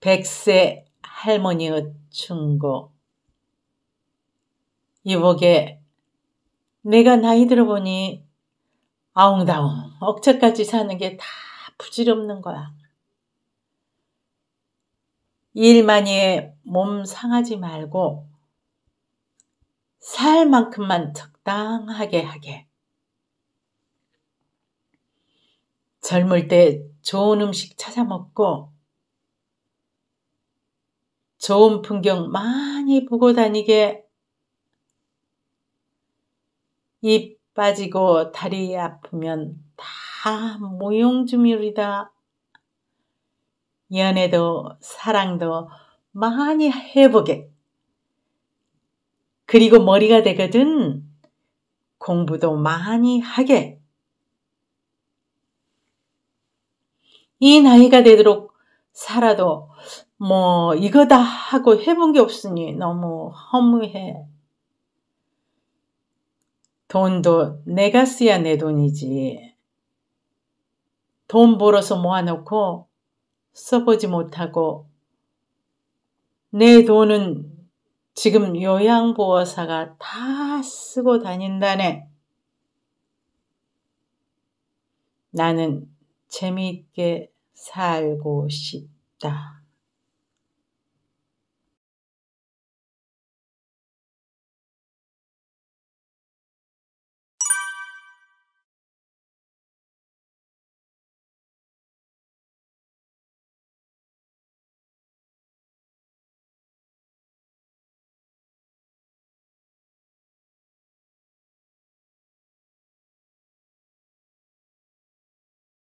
백세 할머니의 충고. 이복에 내가 나이 들어보니 아웅다웅 억차까지 사는 게 다 부질없는 거야. 일만이 에몸 상하지 말고 살 만큼만 적당하게 하게. 젊을 때 좋은 음식 찾아 먹고 좋은 풍경 많이 보고 다니게 입 빠지고 다리 아프면 다 무용주물이다. 연애도 사랑도 많이 해보게. 그리고 머리가 되거든 공부도 많이 하게. 이 나이가 되도록 살아도 뭐 이거다 하고 해본 게 없으니 너무 허무해. 돈도 내가 쓰야 내 돈이지. 돈 벌어서 모아놓고 써보지 못하고 내 돈은 지금 요양보호사가 다 쓰고 다닌다네. 나는 재미있게 살고 싶다.